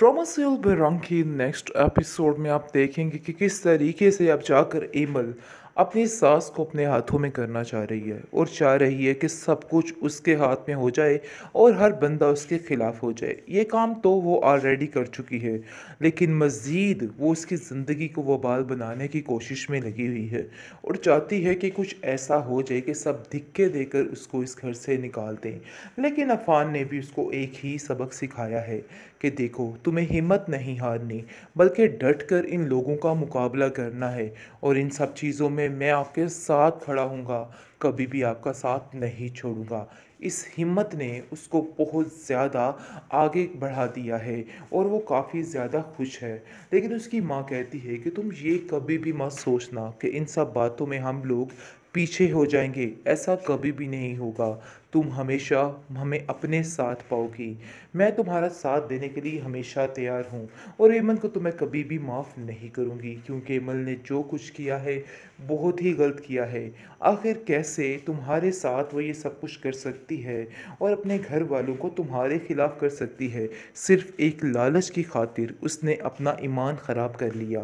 ट्रोमासील बेरंग की next episode में आप देखेंगे कि किस तरीके से आप जाकर एमल अपनी सास को अपने हाथों में करना चाह रही है और चाह रही है कि सब कुछ उसके हाथ में हो जाए और हर बंदा उसके ख़िलाफ़ हो जाए ये काम तो वो ऑलरेडी कर चुकी है लेकिन मज़ीद वो उसकी ज़िंदगी को वबाल बनाने की कोशिश में लगी हुई है और चाहती है कि कुछ ऐसा हो जाए कि सब धिक्के देकर उसको इस घर से निकाल दें लेकिन अफान ने भी उसको एक ही सबक सिखाया है कि देखो तुम्हें हिम्मत नहीं हारनी बल्कि डट कर इन लोगों का मुकाबला करना है और इन सब चीज़ों में मैं आपके साथ खड़ा हूँ कभी भी आपका साथ नहीं छोड़ूंगा इस हिम्मत ने उसको बहुत ज़्यादा आगे बढ़ा दिया है और वो काफ़ी ज़्यादा खुश है लेकिन उसकी माँ कहती है कि तुम ये कभी भी मत सोचना कि इन सब बातों में हम लोग पीछे हो जाएंगे ऐसा कभी भी नहीं होगा तुम हमेशा हमें अपने साथ पाओगी मैं तुम्हारा साथ देने के लिए हमेशा तैयार हूँ और एमन को तो मैं कभी भी माफ़ नहीं करूँगी क्योंकि एमन ने जो कुछ किया है बहुत ही गलत किया है आखिर कैसे तुम्हारे साथ वो ये सब कुछ कर सकती है और अपने घर वालों को तुम्हारे खिलाफ कर सकती है सिर्फ एक लालच की खातिर उसने अपना ईमान ख़राब कर लिया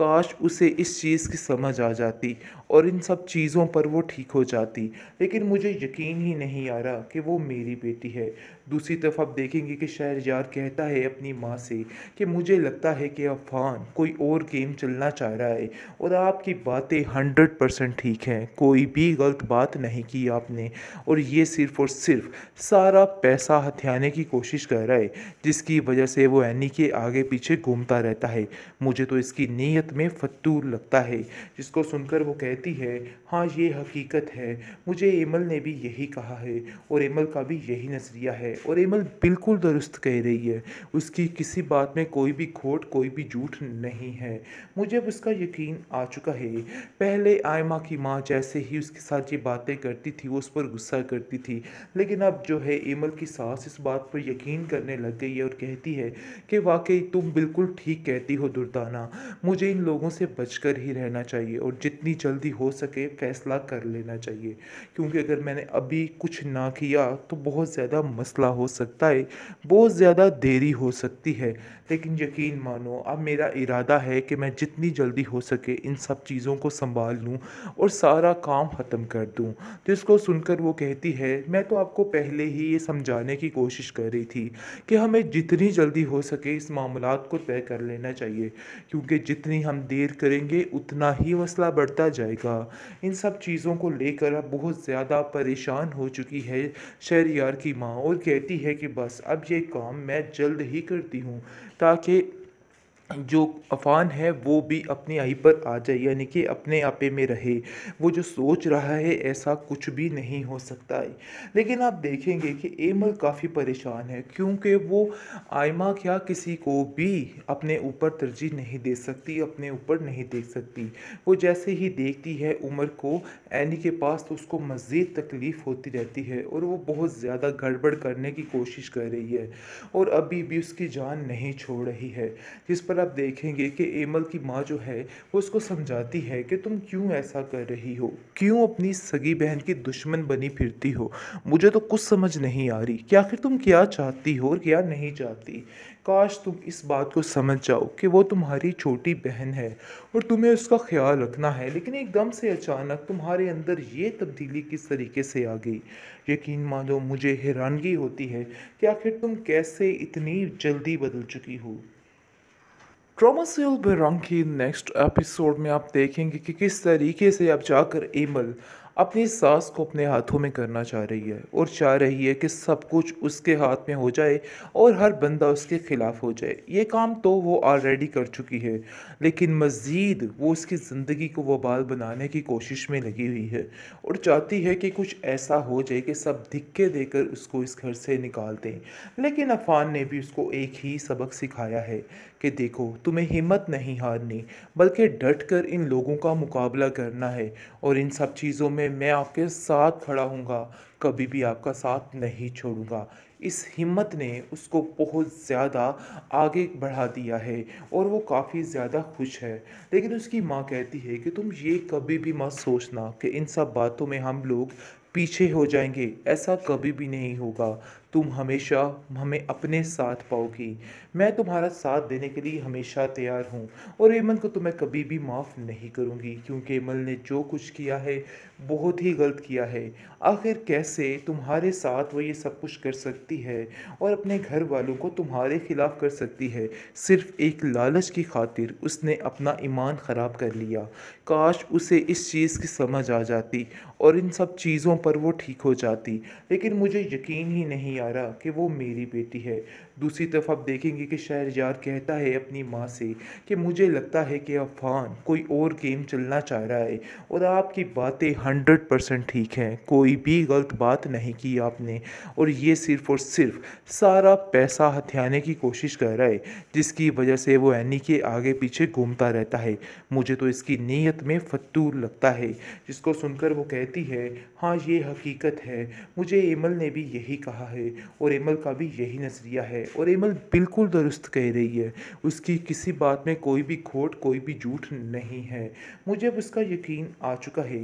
काश उसे इस चीज़ की समझ आ जाती और इन सब चीज़ों पर वो ठीक हो जाती लेकिन मुझे यकीन ही नहीं रहा कि वो मेरी बेटी है दूसरी तरफ आप देखेंगे कि शहरजार कहता है अपनी माँ से कि मुझे लगता है कि अफान कोई और गेम चलना चाह रहा है और आपकी बातें हंड्रेड परसेंट ठीक हैं कोई भी गलत बात नहीं की आपने और ये सिर्फ और सिर्फ सारा पैसा हथियाने की कोशिश कर रहा है जिसकी वजह से वो एनी के आगे पीछे घूमता रहता है मुझे तो इसकी नीयत में फतूर लगता है जिसको सुनकर वो कहती है हाँ ये हकीकत है मुझे एमल ने भी यही कहा है और एमल का भी यही नज़रिया है और एमल बिल्कुल दुरुस्त कह रही है उसकी किसी बात में कोई भी खोट कोई भी झूठ नहीं है मुझे अब उसका यकीन आ चुका है पहले आयमा की माँ जैसे ही उसके साथ ये बातें करती थी वो उस पर गुस्सा करती थी लेकिन अब जो है एमल की सास इस बात पर यकीन करने लग गई है और कहती है कि वाकई तुम बिल्कुल ठीक कहती हो दुर्दाना मुझे इन लोगों से बचकर ही रहना चाहिए और जितनी जल्दी हो सके फैसला कर लेना चाहिए क्योंकि अगर मैंने अभी कुछ ना किया तो बहुत ज़्यादा मसला मसला हो सकता है बहुत ज़्यादा देरी हो सकती है लेकिन यकीन मानो अब मेरा इरादा है कि मैं जितनी जल्दी हो सके इन सब चीज़ों को संभाल लूँ और सारा काम ख़त्म कर दूँ तो इसको सुनकर वो कहती है मैं तो आपको पहले ही ये समझाने की कोशिश कर रही थी कि हमें जितनी जल्दी हो सके इस मामला को तय कर लेना चाहिए क्योंकि जितनी हम देर करेंगे उतना ही मसला बढ़ता जाएगा इन सब चीज़ों को लेकर अब बहुत ज़्यादा परेशान हो चुकी है शहर की माँ और कहती है कि बस अब ये काम मैं जल्द ही करती हूँ ताकि जो अफ़ान है वो भी अपने आई पर आ जाए यानी कि अपने आपे में रहे वो जो सोच रहा है ऐसा कुछ भी नहीं हो सकता है लेकिन आप देखेंगे कि एमल काफ़ी परेशान है क्योंकि वो आयमा क्या किसी को भी अपने ऊपर तरजीह नहीं दे सकती अपने ऊपर नहीं देख सकती वो जैसे ही देखती है उमर को एनी के पास तो उसको मज़ीद तकलीफ़ होती रहती है और वो बहुत ज़्यादा गड़बड़ करने की कोशिश कर रही है और अभी भी उसकी जान नहीं छोड़ रही है जिस पर आप देखेंगे कि एमल की माँ जो है वो उसको समझाती है कि तुम क्यों ऐसा कर रही हो क्यों अपनी सगी बहन की दुश्मन बनी फिरती हो मुझे तो कुछ समझ नहीं आ रही कि आखिर तुम क्या चाहती हो और क्या नहीं चाहती काश तुम इस बात को समझ जाओ कि वो तुम्हारी छोटी बहन है और तुम्हें उसका ख्याल रखना है लेकिन एकदम से अचानक तुम्हारे अंदर ये तब्दीली किस तरीके से आ गई यकीन मानो मुझे हैरानगी होती है कि आखिर तुम कैसे इतनी जल्दी बदल चुकी हो क्रोमासिल बेरंग की नेक्स्ट एपिसोड में आप देखेंगे कि किस तरीके से अब जाकर एमल अपनी सास को अपने हाथों में करना चाह रही है और चाह रही है कि सब कुछ उसके हाथ में हो जाए और हर बंदा उसके ख़िलाफ़ हो जाए ये काम तो वो ऑलरेडी कर चुकी है लेकिन मज़ीद वो उसकी ज़िंदगी को वबाल बनाने की कोशिश में लगी हुई है और चाहती है कि कुछ ऐसा हो जाए कि सब धिक्के देकर उसको इस घर से निकाल दें लेकिन अफान ने भी उसको एक ही सबक सिखाया है कि देखो तुम्हें हिम्मत नहीं हारनी बल्कि डट कर इन लोगों का मुकाबला करना है और इन सब चीज़ों में मैं आपके साथ खड़ा हूँ कभी भी आपका साथ नहीं छोड़ूंगा इस हिम्मत ने उसको बहुत ज़्यादा आगे बढ़ा दिया है और वो काफ़ी ज़्यादा खुश है लेकिन उसकी माँ कहती है कि तुम ये कभी भी मत सोचना कि इन सब बातों में हम लोग पीछे हो जाएंगे ऐसा कभी भी नहीं होगा तुम हमेशा हमें अपने साथ पाओगी मैं तुम्हारा साथ देने के लिए हमेशा तैयार हूँ और एमन को तो मैं कभी भी माफ़ नहीं करूँगी क्योंकि ऐमल ने जो कुछ किया है बहुत ही गलत किया है आखिर कैसे तुम्हारे साथ वो ये सब कुछ कर सकती है और अपने घर वालों को तुम्हारे ख़िलाफ़ कर सकती है सिर्फ एक लालच की खातिर उसने अपना ईमान ख़राब कर लिया काश उसे इस चीज़ की समझ आ जाती और इन सब चीज़ों पर वो ठीक हो जाती लेकिन मुझे यकीन ही नहीं रहा कि वो मेरी बेटी है दूसरी तरफ आप देखेंगे कि शहरजार कहता है अपनी माँ से कि मुझे लगता है कि अफान कोई और गेम चलना चाह रहा है और आपकी बातें हंड्रेड परसेंट ठीक हैं कोई भी गलत बात नहीं की आपने और ये सिर्फ और सिर्फ सारा पैसा हथियाने की कोशिश कर रहा है जिसकी वजह से वो एनी के आगे पीछे घूमता रहता है मुझे तो इसकी नीयत में फतूर लगता है जिसको सुनकर वो कहती है हाँ ये हकीकत है मुझे एमल ने भी यही कहा है और एमल का भी यही नज़रिया है और एमल मतलब बिल्कुल दुरुस्त कह रही है उसकी किसी बात में कोई भी खोट कोई भी झूठ नहीं है मुझे अब उसका यकीन आ चुका है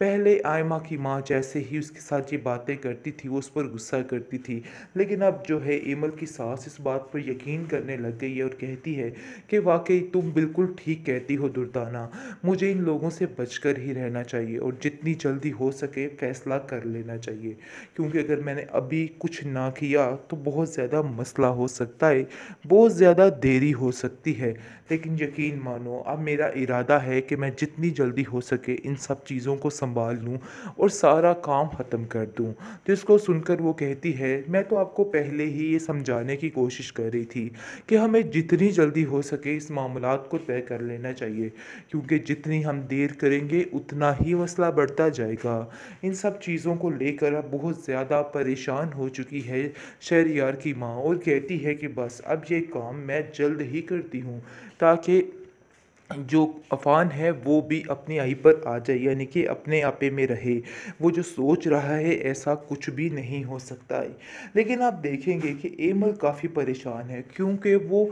पहले आयमा की माँ जैसे ही उसके साथ ये बातें करती थी वो उस पर गुस्सा करती थी लेकिन अब जो है एमल की सास इस बात पर यकीन करने लग गई है और कहती है कि वाकई तुम बिल्कुल ठीक कहती हो दुर्दाना मुझे इन लोगों से बचकर ही रहना चाहिए और जितनी जल्दी हो सके फैसला कर लेना चाहिए क्योंकि अगर मैंने अभी कुछ ना किया तो बहुत ज़्यादा मसला हो सकता है बहुत ज़्यादा देरी हो सकती है लेकिन यकीन मानो अब मेरा इरादा है कि मैं जितनी जल्दी हो सके इन सब चीज़ों को संभाल लूँ और सारा काम ख़त्म कर दूँ तो इसको सुनकर वो कहती है मैं तो आपको पहले ही ये समझाने की कोशिश कर रही थी कि हमें जितनी जल्दी हो सके इस मामला को तय कर लेना चाहिए क्योंकि जितनी हम देर करेंगे उतना ही मसला बढ़ता जाएगा इन सब चीज़ों को लेकर अब बहुत ज़्यादा परेशान हो चुकी है शहर की माँ और कहती है कि बस अब ये काम मैं जल्द ही करती हूँ ताकि जो अफ़ान है वो भी अपने आई पर आ जाए यानी कि अपने आपे में रहे वो जो सोच रहा है ऐसा कुछ भी नहीं हो सकता है लेकिन आप देखेंगे कि एमल काफ़ी परेशान है क्योंकि वो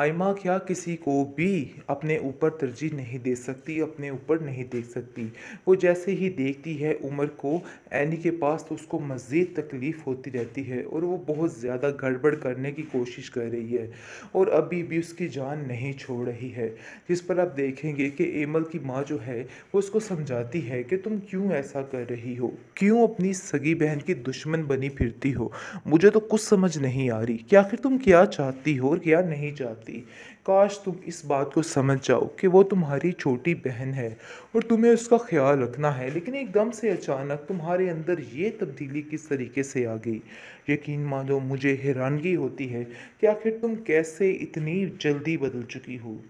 आयमा क्या किसी को भी अपने ऊपर तरजीह नहीं दे सकती अपने ऊपर नहीं देख सकती वो जैसे ही देखती है उमर को एनी के पास तो उसको मज़ीद तकलीफ़ होती रहती है और वो बहुत ज़्यादा गड़बड़ करने की कोशिश कर रही है और अभी भी उसकी जान नहीं छोड़ रही है जिस पर आप देखेंगे कि एमल की माँ जो है वो उसको समझाती है कि तुम क्यों ऐसा कर रही हो क्यों अपनी सगी बहन की दुश्मन बनी फिरती हो मुझे तो कुछ समझ नहीं आ रही कि आखिर तुम क्या चाहती हो और क्या नहीं चाहती काश तुम इस बात को समझ जाओ कि वो तुम्हारी छोटी बहन है और तुम्हें उसका ख्याल रखना है लेकिन एकदम से अचानक तुम्हारे अंदर ये तब्दीली किस तरीके से आ गई यकीन मानो मुझे हैरानगी होती है कि आखिर तुम कैसे इतनी जल्दी बदल चुकी हो